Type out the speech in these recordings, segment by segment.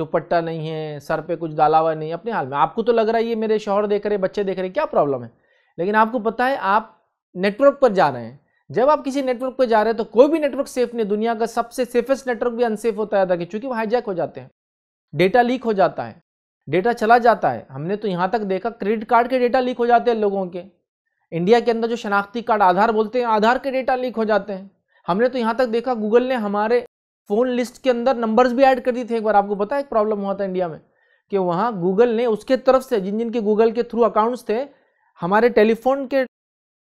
दुपट्टा नहीं है सर पे कुछ डाला हुआ नहीं अपने हाल में आपको तो लग रहा है ये मेरे शोहर देख रहे बच्चे देख रहे क्या प्रॉब्लम है लेकिन आपको पता है आप नेटवर्क पर जा रहे हैं जब आप किसी नेटवर्क पर जा रहे हैं तो कोई भी नेटवर्क सेफ नहीं दुनिया का सबसे सेफेस्ट नेटवर्क भी अनसेफ होता है चूंकि वो हाईजैक हो जाते हैं डेटा लीक हो जाता है डेटा चला जाता है हमने तो यहाँ तक देखा क्रेडिट कार्ड के डेटा लीक हो जाते हैं लोगों के इंडिया के अंदर जो शनाख्ती कार्ड आधार बोलते हैं आधार के डेटा लीक हो जाते हैं हमने तो यहाँ तक देखा गूगल ने हमारे फ़ोन लिस्ट के अंदर नंबर्स भी ऐड कर दिए थे एक बार आपको पता है एक प्रॉब्लम हुआ था इंडिया में कि वहाँ गूगल ने उसके तरफ से जिन जिन के गूगल के थ्रू अकाउंट्स थे हमारे टेलीफोन के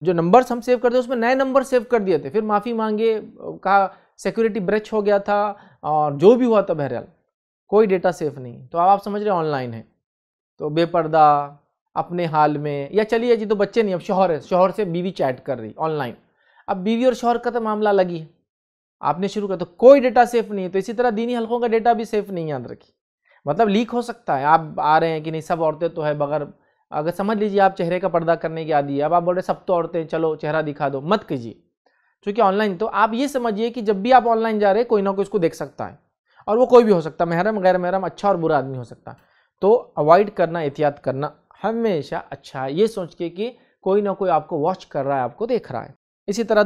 जो नंबर्स हम सेव करते उसमें नए नंबर सेव कर दिए थे फिर माफ़ी मांगे कहा सिक्योरिटी ब्रेच हो गया था और जो भी हुआ था बहरहाल कोई डेटा सेफ नहीं तो आप समझ रहे ऑनलाइन है तो बेपर्दा अपने हाल में या चलिए जी तो बच्चे नहीं अब शोहर है शोहर से बीवी चैट कर रही ऑनलाइन अब बीवी और शोहर का तो मामला अलग ही है आपने शुरू किया तो कोई डेटा सेफ नहीं है तो इसी तरह दीनी हलकों का डेटा भी सेफ नहीं याद रखिए मतलब लीक हो सकता है आप आ रहे हैं कि नहीं सब औरतें तो है बगैर अगर समझ लीजिए आप चेहरे का पर्दा करने की आदि है अब आप बोल रहे सब तो औरतें चलो चेहरा दिखा दो मत कीजिए क्योंकि ऑनलाइन तो आप ये समझिए कि जब भी आप ऑनलाइन जा रहे हैं कोई ना कोई उसको देख सकता है और वो कोई भी हो सकता है महरम गैर महरम अच्छा और बुरा आदमी हो सकता है तो अवॉइड करना एहतियात करना हमेशा अच्छा है ये सोच के कि कोई ना कोई आपको वॉच कर रहा है आपको देख रहा है इसी तरह